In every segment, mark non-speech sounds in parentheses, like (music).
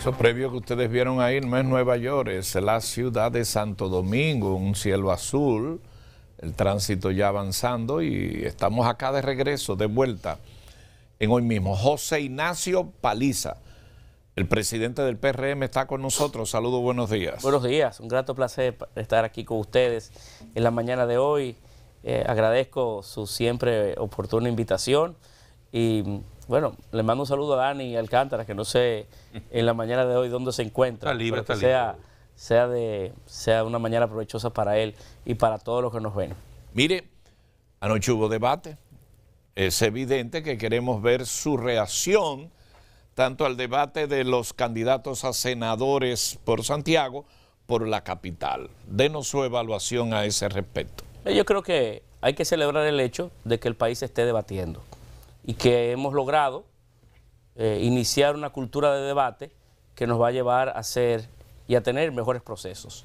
Eso previo que ustedes vieron ahí no es Nueva York, es la ciudad de Santo Domingo, un cielo azul, el tránsito ya avanzando y estamos acá de regreso, de vuelta, en hoy mismo. José Ignacio Paliza, el presidente del PRM, está con nosotros. Saludos, buenos días. Buenos días, un grato placer estar aquí con ustedes en la mañana de hoy. Eh, agradezco su siempre oportuna invitación y bueno, le mando un saludo a Dani y Alcántara, que no sé en la mañana de hoy dónde se encuentra. Está libre, está sea, Sea, de, sea una mañana provechosa para él y para todos los que nos ven. Mire, anoche hubo debate. Es evidente que queremos ver su reacción tanto al debate de los candidatos a senadores por Santiago por la capital. Denos su evaluación a ese respecto. Yo creo que hay que celebrar el hecho de que el país esté debatiendo y que hemos logrado eh, iniciar una cultura de debate que nos va a llevar a hacer y a tener mejores procesos,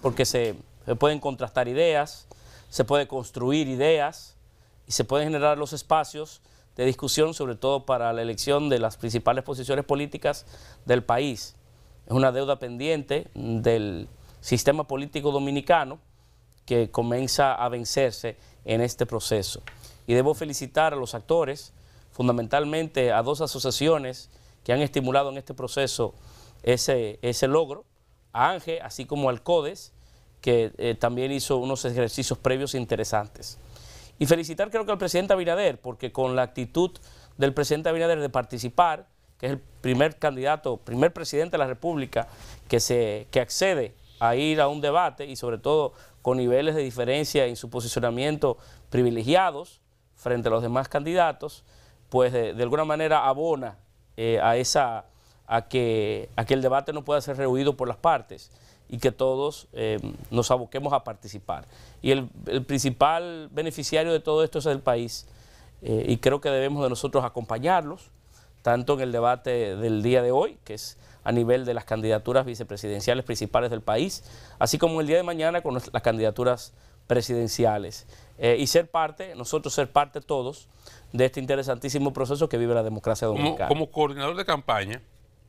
porque se, se pueden contrastar ideas, se puede construir ideas y se pueden generar los espacios de discusión, sobre todo para la elección de las principales posiciones políticas del país. Es una deuda pendiente del sistema político dominicano que comienza a vencerse en este proceso y debo felicitar a los actores, fundamentalmente a dos asociaciones que han estimulado en este proceso ese, ese logro, a Ángel, así como al CODES, que eh, también hizo unos ejercicios previos interesantes. Y felicitar creo que al presidente Abinader, porque con la actitud del presidente Abinader de participar, que es el primer candidato, primer presidente de la República que, se, que accede a ir a un debate y sobre todo con niveles de diferencia en su posicionamiento privilegiados, frente a los demás candidatos, pues de, alguna manera abona eh, a, esa, a, que, a el debate no pueda ser rehuido por las partes y que todos eh, nos aboquemos a participar. Y el, principal beneficiario de todo esto es el país eh, y creo que debemos de nosotros acompañarlos, tanto en el debate del día de hoy, que es a nivel de las candidaturas vicepresidenciales principales del país, así como el día de mañana con las candidaturas presidenciales eh, y ser parte, nosotros ser parte todos de este interesantísimo proceso que vive la democracia dominicana. Como, coordinador de campaña,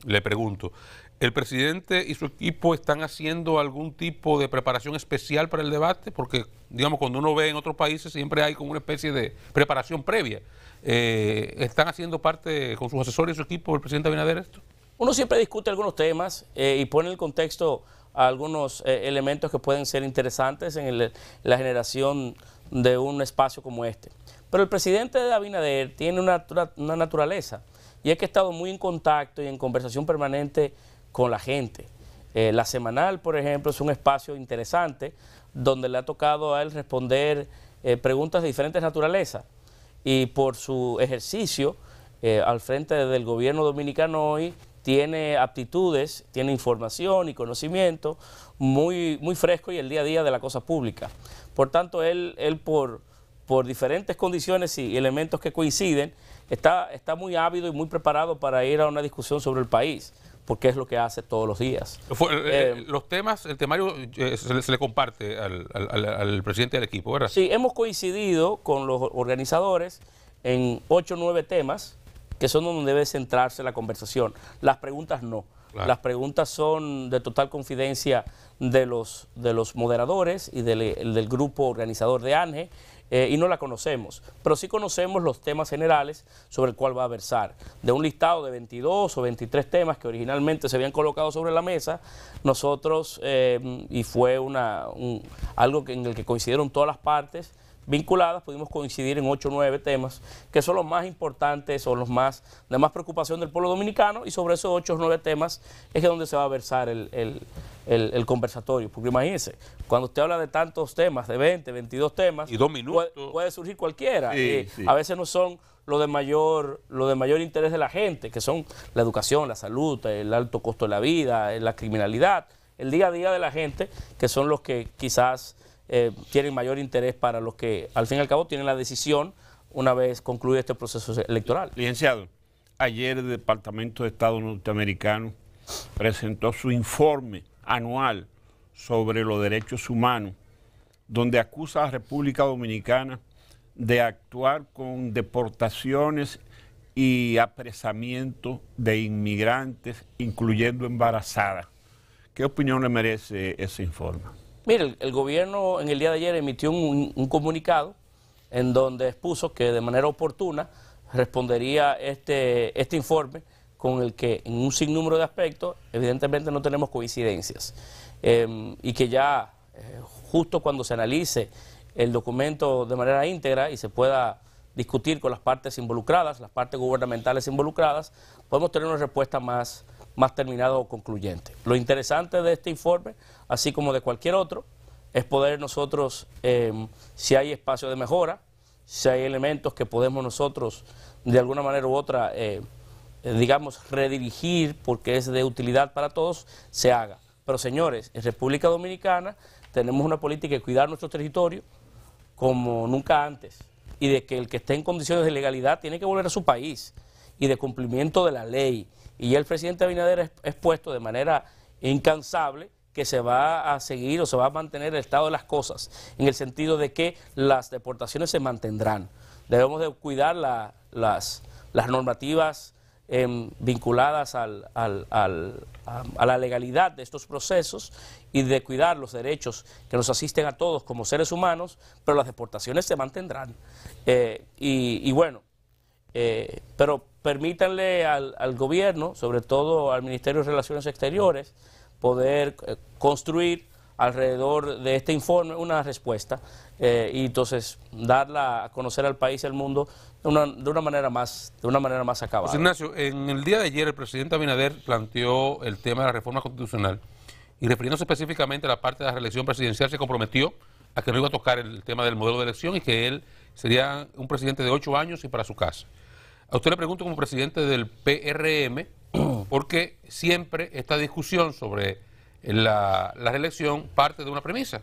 le pregunto, ¿el presidente y su equipo están haciendo algún tipo de preparación especial para el debate? Porque, digamos, cuando uno ve en otros países siempre hay como una especie de preparación previa. Eh, ¿Están haciendo parte con sus asesores y su equipo el presidente Abinader esto? Uno siempre discute algunos temas eh, y pone el contexto algunos eh, elementos que pueden ser interesantes en la generación de un espacio como este. Pero el presidente de Abinader tiene una, naturaleza y es que ha estado muy en contacto y en conversación permanente con la gente. Eh, la semanal, por ejemplo, es un espacio interesante donde le ha tocado a él responder eh, preguntas de diferentes naturalezas y por su ejercicio al frente del gobierno dominicano hoy tiene aptitudes, tiene información y conocimiento muy, muy fresco y el día a día de la cosa pública. Por tanto, él, él por, por diferentes condiciones y elementos que coinciden, está, está muy ávido y muy preparado para ir a una discusión sobre el país porque es lo que hace todos los días. Eh, eh, eh, los temas, el temario se, le, comparte al, al, al, presidente del equipo, ¿verdad? Sí, hemos coincidido con los organizadores en ocho o nueve temas eso son donde debe centrarse la conversación. Las preguntas no. Las preguntas son de total confidencia de los, de los moderadores y del, grupo organizador de ANGE. Eh, y no la conocemos, pero sí conocemos los temas generales sobre el cual va a versar. De un listado de 22 o 23 temas que originalmente se habían colocado sobre la mesa, nosotros, eh, y fue una, algo en el que coincidieron todas las partes, vinculadas, pudimos coincidir en ocho o nueve temas que son los más importantes o los más de más preocupación del pueblo dominicano y sobre esos ocho o nueve temas es que donde se va a versar el, el, el, conversatorio. Porque imagínense, cuando usted habla de tantos temas, de 20, 22 temas, y Puede, surgir cualquiera. y eh, A veces no son lo de mayor lo de mayor interés de la gente, que son la educación, la salud, el alto costo de la vida, la criminalidad, el día a día de la gente, que son los que quizás eh, tienen mayor interés para los que al fin y al cabo tienen la decisión una vez concluido este proceso electoral. Licenciado, ayer el Departamento de Estado norteamericano presentó su informe anual sobre los derechos humanos, donde acusa a la República Dominicana de actuar con deportaciones y apresamiento de inmigrantes, incluyendo embarazadas. ¿Qué opinión le merece ese informe? Mire, el, gobierno en el día de ayer emitió un, comunicado en donde expuso que de manera oportuna respondería este, este informe con el que en un sinnúmero de aspectos evidentemente no tenemos coincidencias em, y que ya eh, justo cuando se analice el documento de manera íntegra y se pueda discutir con las partes involucradas, las partes gubernamentales involucradas, podemos tener una respuesta más más terminado o concluyente. Lo interesante de este informe, así como de cualquier otro, es poder nosotros, em, si hay espacio de mejora, si hay elementos que podemos nosotros de alguna manera u otra, eh, digamos, redirigir porque es de utilidad para todos, se haga. Pero señores, en República Dominicana tenemos una política de cuidar nuestro territorio como nunca antes y de que el que esté en condiciones de legalidad tiene que volver a su país y de cumplimiento de la ley y el presidente Abinader ha expuesto de manera incansable que se va a seguir o se va a mantener el estado de las cosas, en el sentido de que las deportaciones se mantendrán. Debemos de cuidar las, normativas em, vinculadas al, a, la legalidad de estos procesos y de cuidar los derechos que nos asisten a todos como seres humanos, pero las deportaciones se mantendrán. Eh, y, bueno, eh, pero permítanle al, gobierno, sobre todo al Ministerio de Relaciones Exteriores, poder eh, construir alrededor de este informe una respuesta eh, y entonces darla a conocer al país y al mundo de una, manera más de una manera más acabada. Ignacio, en el día de ayer el presidente Abinader planteó el tema de la reforma constitucional y refiriéndose específicamente a la parte de la reelección presidencial se comprometió a que no iba a tocar el tema del modelo de elección y que él sería un presidente de ocho años y para su casa. A usted le pregunto como presidente del PRM, (clears throat) porque siempre esta discusión sobre la, reelección parte de una premisa.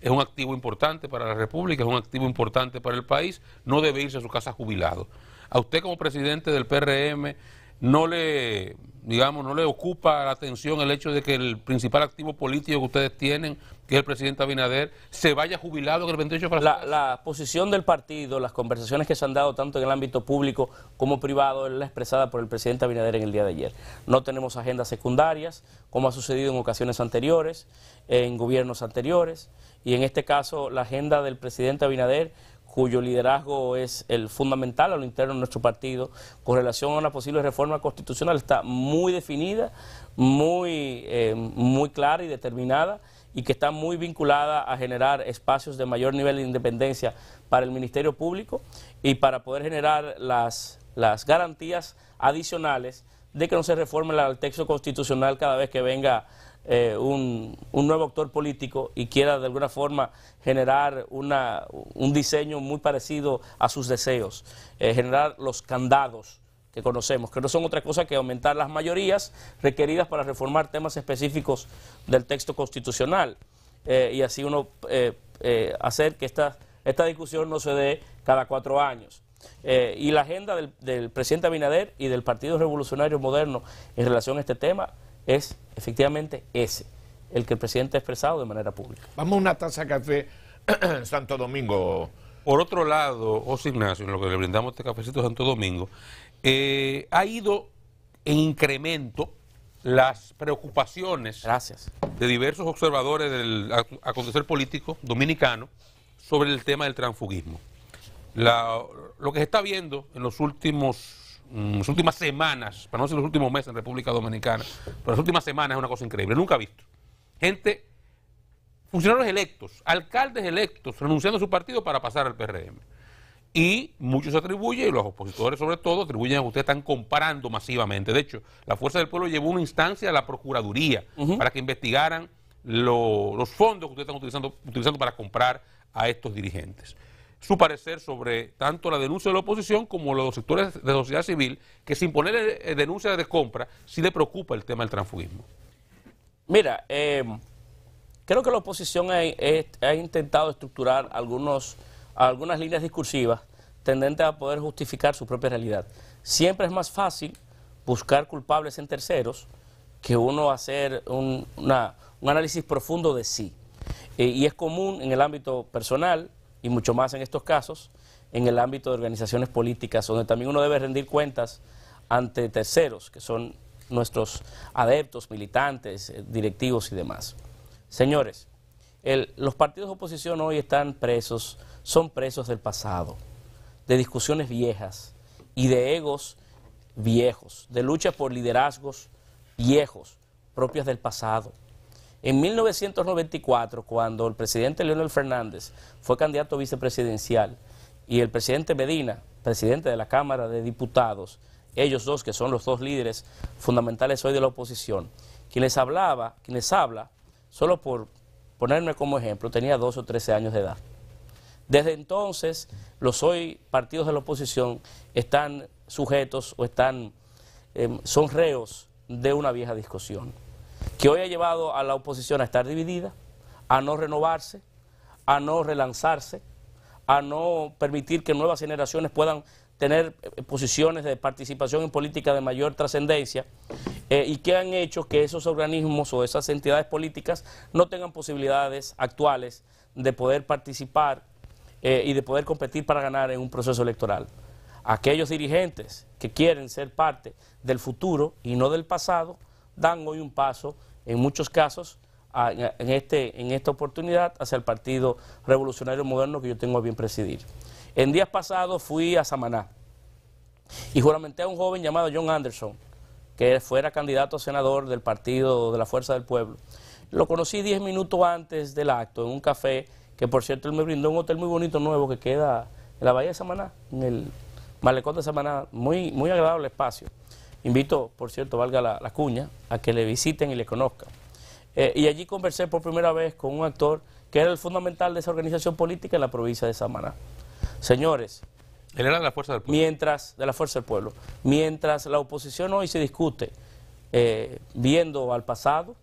Es un activo importante para la República, es un activo importante para el país, no debe irse a su casa jubilado. A usted como presidente del PRM, no le, digamos, no le ocupa la atención el hecho de que el principal activo político que ustedes tienen, que es el presidente Abinader, se vaya jubilado en el 28 de la, la posición del partido, las conversaciones que se han dado tanto en el ámbito público como privado, es la expresada por el presidente Abinader en el día de ayer. No tenemos agendas secundarias, como ha sucedido en ocasiones anteriores, en gobiernos anteriores, y en este caso la agenda del presidente Abinader cuyo liderazgo es el fundamental a lo interno de nuestro partido, con relación a una posible reforma constitucional, está muy definida, muy, eh, muy clara y determinada y que está muy vinculada a generar espacios de mayor nivel de independencia para el Ministerio Público y para poder generar las, las garantías adicionales de que no se reforme el texto constitucional cada vez que venga eh, un, nuevo actor político y quiera de alguna forma generar un diseño muy parecido a sus deseos, eh, generar los candados que conocemos, que no son otra cosa que aumentar las mayorías requeridas para reformar temas específicos del texto constitucional eh, y así uno hacer que esta, esta discusión no se dé cada cuatro años. y la agenda del, del, presidente Abinader y del Partido Revolucionario Moderno en relación a este tema es efectivamente ese, el que el presidente ha expresado de manera pública. Vamos a una taza de café (clears throat) Santo Domingo. Por otro lado, José Ignacio, en lo que le brindamos este cafecito Santo Domingo, eh, ha ido en incremento las preocupaciones Gracias. de diversos observadores del acontecer político dominicano sobre el tema del transfugismo. lo que se está viendo en los últimos en mm, las últimas semanas, para no ser los últimos meses en República Dominicana, pero las últimas semanas es una cosa increíble, nunca visto. Gente, funcionarios electos, alcaldes electos, renunciando a su partido para pasar al PRM. Y muchos atribuyen, y los opositores sobre todo, atribuyen a que ustedes están comparando masivamente. De hecho, la Fuerza del Pueblo llevó una instancia a la Procuraduría para que investigaran los fondos que ustedes están utilizando, utilizando para comprar a estos dirigentes su parecer sobre tanto la denuncia de la oposición como los sectores de sociedad civil, que sin poner eh, denuncia de compra, sí le preocupa el tema del transfugismo. Mira, eh, creo que la oposición ha, intentado estructurar algunos, algunas líneas discursivas tendentes a poder justificar su propia realidad. Siempre es más fácil buscar culpables en terceros que uno hacer un, análisis profundo de sí. Eh, y es común en el ámbito personal, y mucho más en estos casos, en el ámbito de organizaciones políticas, donde también uno debe rendir cuentas ante terceros, que son nuestros adeptos, militantes, eh, directivos y demás. Señores, los partidos de oposición hoy están presos, son presos del pasado, de discusiones viejas y de egos viejos, de lucha por liderazgos viejos, propias del pasado. En 1994, cuando el presidente Leonel Fernández fue candidato vicepresidencial y el presidente Medina, presidente de la Cámara de Diputados, ellos dos que son los dos líderes fundamentales hoy de la oposición, quienes hablaba, quien les habla, solo por ponerme como ejemplo, tenía 12 o 13 años de edad. Desde entonces, los hoy partidos de la oposición están sujetos o están, em, son reos de una vieja discusión que hoy ha llevado a la oposición a estar dividida, a no renovarse, a no relanzarse, a no permitir que nuevas generaciones puedan tener eh, posiciones de participación en política de mayor trascendencia eh, y que han hecho que esos organismos o esas entidades políticas no tengan posibilidades actuales de poder participar eh, y de poder competir para ganar en un proceso electoral. Aquellos dirigentes que quieren ser parte del futuro y no del pasado dan hoy un paso en muchos casos en, este, en esta oportunidad hacia el Partido Revolucionario Moderno que yo tengo a bien presidir. En días pasados fui a Samaná y juramenté a un joven llamado John Anderson, que fuera candidato a senador del Partido de la Fuerza del Pueblo. Lo conocí 10 minutos antes del acto en un café, que por cierto él me brindó un hotel muy bonito nuevo que queda en la Bahía de Samaná, en el malecón de Samaná, muy agradable espacio. Invito, por cierto, valga la, cuña, a que le visiten y le conozcan. Eh, y allí conversé por primera vez con un actor que era el fundamental de esa organización política en la provincia de Samaná. Señores, él era de la fuerza del pueblo. Mientras, de la fuerza del pueblo. Mientras la oposición hoy se discute eh, viendo al pasado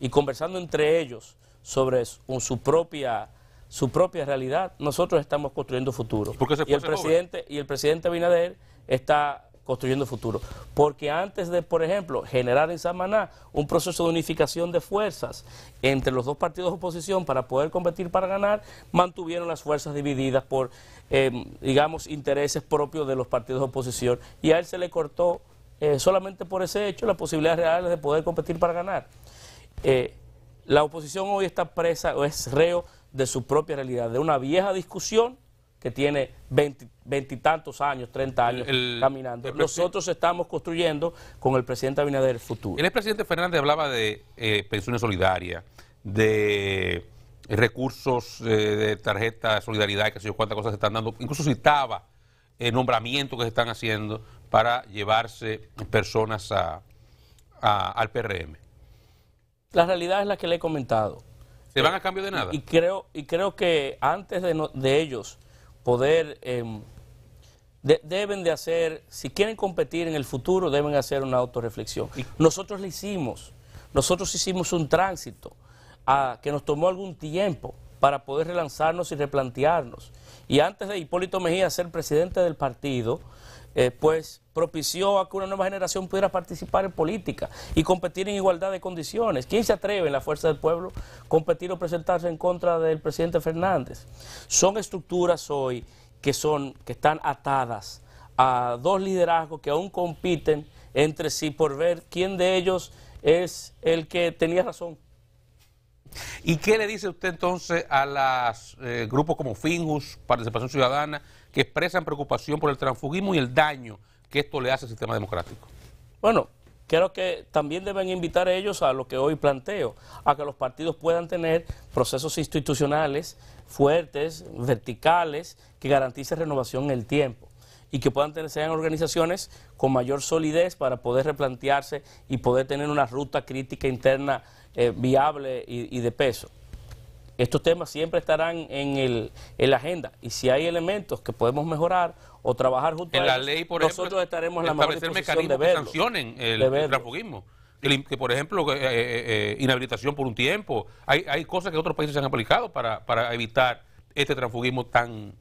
y conversando entre ellos sobre su, propia su propia realidad, nosotros estamos construyendo futuro. ¿Y, el presidente y el presidente Abinader está construyendo futuro. Porque antes de, por ejemplo, generar en Samaná un proceso de unificación de fuerzas entre los dos partidos de oposición para poder competir para ganar, mantuvieron las fuerzas divididas por, em, digamos, intereses propios de los partidos de oposición. Y a él se le cortó eh, solamente por ese hecho las posibilidades reales de poder competir para ganar. Eh, la oposición hoy está presa o es reo de su propia realidad, de una vieja discusión que tiene veintitantos años, 30 años caminando. Nosotros estamos construyendo con el presidente Abinader el futuro. El expresidente Fernández hablaba de eh, pensiones solidarias, de recursos eh, de tarjeta de solidaridad, que sé yo cuántas cosas se están dando. Incluso citaba eh, nombramientos que se están haciendo para llevarse personas al PRM. La realidad es la que le he comentado. ¿Se van a cambio de nada? Y, creo, y creo que antes de ellos poder, em, deben de hacer, si quieren competir en el futuro, deben hacer una autorreflexión. Nosotros lo hicimos, nosotros hicimos un tránsito que nos tomó algún tiempo para poder relanzarnos y replantearnos. Y antes de Hipólito Mejía ser presidente del partido, eh, pues propició a que una nueva generación pudiera participar en política y competir en igualdad de condiciones. ¿Quién se atreve en la fuerza del pueblo a competir o presentarse en contra del presidente Fernández? Son estructuras hoy que, son, que están atadas a dos liderazgos que aún compiten entre sí por ver quién de ellos es el que tenía razón. ¿Y qué le dice usted entonces a los eh, grupos como Fingus, Participación Ciudadana, que expresan preocupación por el transfugismo y el daño que esto le hace al sistema democrático. Bueno, creo que también deben invitar a ellos a lo que hoy planteo, a que los partidos puedan tener procesos institucionales fuertes, verticales, que garanticen renovación en el tiempo y que puedan tener, sean organizaciones con mayor solidez para poder replantearse y poder tener una ruta crítica interna eh, viable y de peso estos temas siempre estarán en, el, en la agenda y si hay elementos que podemos mejorar o trabajar juntos la ley, nosotros estaremos la mejor disposición de que sancionen el, transfugismo que por ejemplo, eh, eh, eh, inhabilitación por un tiempo. Hay, hay cosas que otros países han aplicado para, para evitar este transfugismo tan,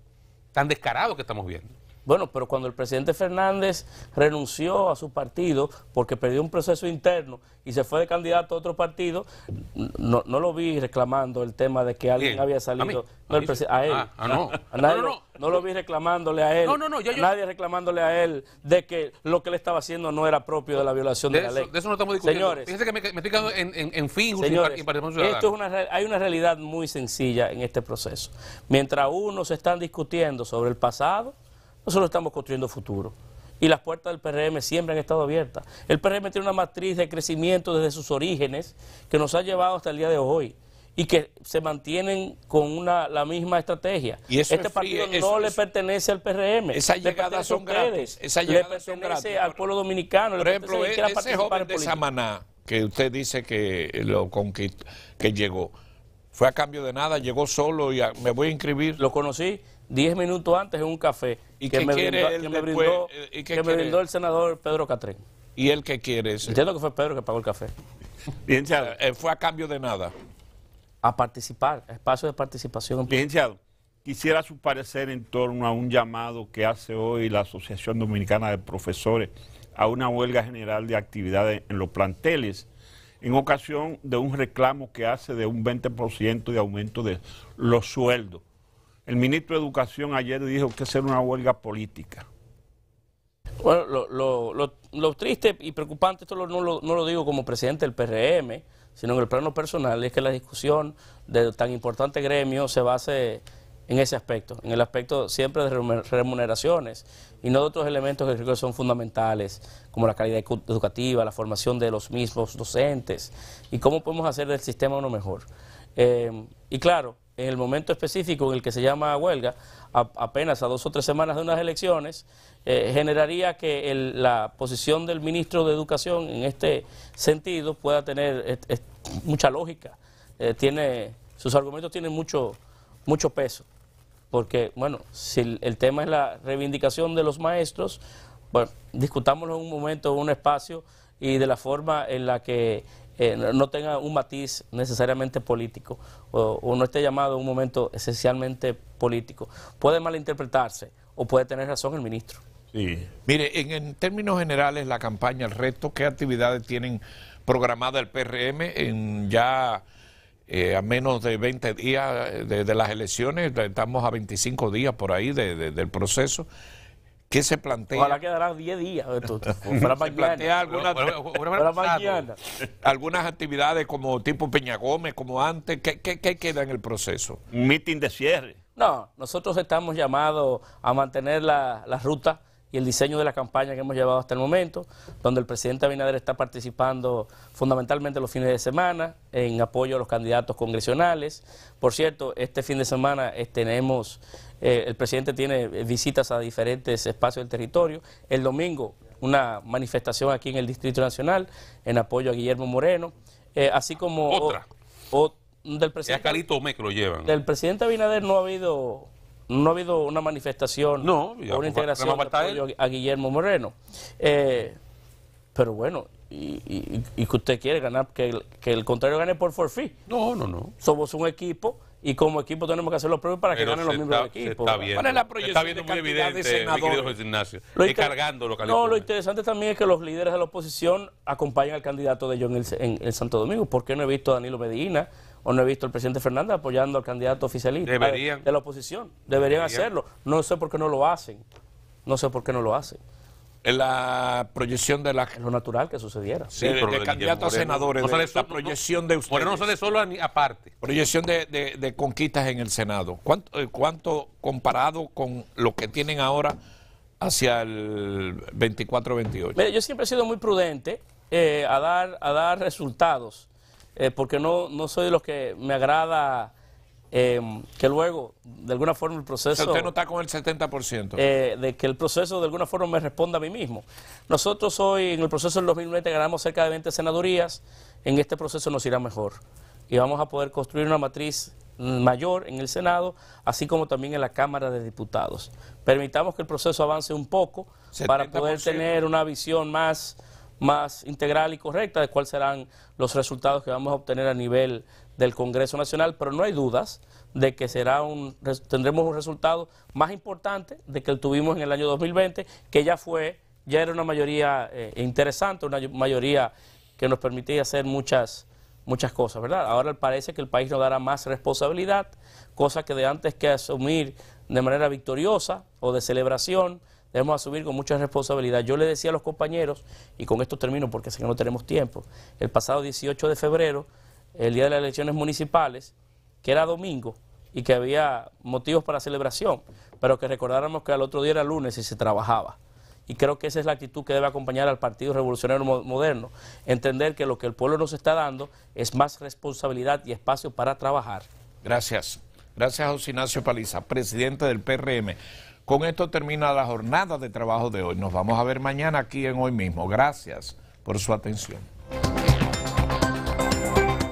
tan descarado que estamos viendo. Bueno, pero cuando el presidente Fernández renunció a su partido porque perdió un proceso interno y se fue de candidato a otro partido, no, lo vi reclamando el tema de que alguien había salido. ¿A, él. no. no, lo vi reclamándole a él. No, no, no. nadie reclamándole a él de que lo que le estaba haciendo no era propio de la violación de, la ley. De eso no estamos discutiendo. Señores. Fíjense que me, estoy quedando en, fin, Señores, esto es una, hay una realidad muy sencilla en este proceso. Mientras unos están discutiendo sobre el pasado, nosotros estamos construyendo futuro. Y las puertas del PRM siempre han estado abiertas. El PRM tiene una matriz de crecimiento desde sus orígenes que nos ha llevado hasta el día de hoy y que se mantienen con una la misma estrategia. este partido no le pertenece al PRM. Esas llegadas son grandes. Esa llegada le pertenece al pueblo dominicano. Por ejemplo, ese joven de Samaná que usted dice que lo que llegó, fue a cambio de nada, llegó solo y me voy a inscribir. Lo conocí Diez minutos antes en un café ¿Y que, me eh, brindó, el senador Pedro Catrén. ¿Y él qué quiere? Ese? Entiendo que fue Pedro que pagó el café. (laughs) Eh, eh, fue a cambio de nada. A participar, espacio de participación. Bien, Quisiera su parecer en torno a un llamado que hace hoy la Asociación Dominicana de Profesores a una huelga general de actividades en los planteles en ocasión de un reclamo que hace de un 20% de aumento de los sueldos. El ministro de Educación ayer dijo que será una huelga política. Bueno, lo, triste y preocupante, esto no, no, lo, digo como presidente del PRM, sino en el plano personal, es que la discusión de tan importante gremio se base en ese aspecto, en el aspecto siempre de remuneraciones y no de otros elementos que creo que son fundamentales, como la calidad educativa, la formación de los mismos docentes y cómo podemos hacer del sistema uno mejor. Eh, y claro, en el momento específico en el que se llama huelga, apenas a dos o tres semanas de unas elecciones, eh, generaría que la posición del ministro de Educación en este sentido pueda tener eh, eh, mucha lógica. tiene, sus argumentos tienen mucho, mucho peso, porque, bueno, si el, el tema es la reivindicación de los maestros, bueno, discutámoslo en un momento, en un espacio y de la forma en la que eh, no tenga un matiz necesariamente político o, no esté llamado a un momento esencialmente político. Puede malinterpretarse o puede tener razón el ministro. Sí. Mire, en, términos generales, la campaña, el resto, ¿qué actividades tienen programada el PRM en ya eh, a menos de 20 días eh, de, las elecciones? Estamos a 25 días por ahí del proceso. ¿Qué se plantea? Ojalá quedará 10 días. para eh, (laughs) se plantea algunas, actividades como tipo Peña Gómez, como antes. ¿Qué, queda en el proceso? Un mitin de cierre. No, nosotros estamos llamados a mantener la, la ruta y el diseño de la campaña que hemos llevado hasta el momento, donde el presidente Abinader está participando fundamentalmente los fines de semana en apoyo a los candidatos congresionales. Por cierto, este fin de semana eh, tenemos eh, el presidente tiene eh, visitas a diferentes espacios del territorio. El domingo, una manifestación aquí en el Distrito Nacional en apoyo a Guillermo Moreno. Eh, así como... Otra. O, del presidente, Calito llevan. Del presidente Abinader no ha habido no ha habido una manifestación una integración a Guillermo Moreno. pero bueno, y, que usted quiere ganar, que el, contrario gane por forfeit. No, no, no. Somos un equipo y como equipo tenemos que hacer lo propio para que ganen los miembros del equipo. Está la está muy evidente, lo cargando No, lo interesante también es que los líderes de la oposición acompañan al candidato de John en el, Santo Domingo. ¿Por qué no he visto a Danilo Medina? o no he visto al presidente Fernández apoyando al candidato oficialista eh, de, la oposición. deberían, hacerlo. No sé por qué no lo hacen. No sé por qué no lo hacen la proyección de la... lo natural que sucediera. Sí, de, candidatos candidato a senadores, la proyección de ustedes. Pero no sale solo aparte. Proyección de, conquistas en el Senado. Eh, ¿Cuánto, comparado con lo que tienen ahora hacia el 24-28? Yo siempre he sido muy prudente eh, a, dar, a dar resultados, eh, porque no, no soy de los que me agrada Em, que luego, de alguna forma, el proceso... usted no está con el 70%. Eh, de que el proceso, de alguna forma, me responda a mí mismo. Nosotros hoy, en el proceso del 2020, ganamos cerca de 20 senadurías. En este proceso nos irá mejor. Y vamos a poder construir una matriz mayor en el Senado, así como también en la Cámara de Diputados. Permitamos que el proceso avance un poco para poder tener una visión más más integral y correcta de cuáles serán los resultados que vamos a obtener a nivel del Congreso Nacional, pero no hay dudas de que será un, tendremos un resultado más importante de que el tuvimos en el año 2020, que ya fue, ya era una mayoría eh, interesante, una mayoría que nos permitía hacer muchas, muchas cosas, ¿verdad? Ahora parece que el país nos dará más responsabilidad, cosa que de antes que asumir de manera victoriosa o de celebración, debemos asumir con mucha responsabilidad. Yo le decía a los compañeros, y con esto termino porque sé que no tenemos tiempo, el pasado 18 de febrero el día de las elecciones municipales, que era domingo y que había motivos para celebración, pero que recordáramos que al otro día era lunes y se trabajaba. Y creo que esa es la actitud que debe acompañar al Partido Revolucionario Moderno. Entender que lo que el pueblo nos está dando es más responsabilidad y espacio para trabajar. Gracias. Gracias, José Ignacio Paliza, presidente del PRM. Con esto termina la jornada de trabajo de hoy. Nos vamos a ver mañana aquí en hoy mismo. Gracias por su atención.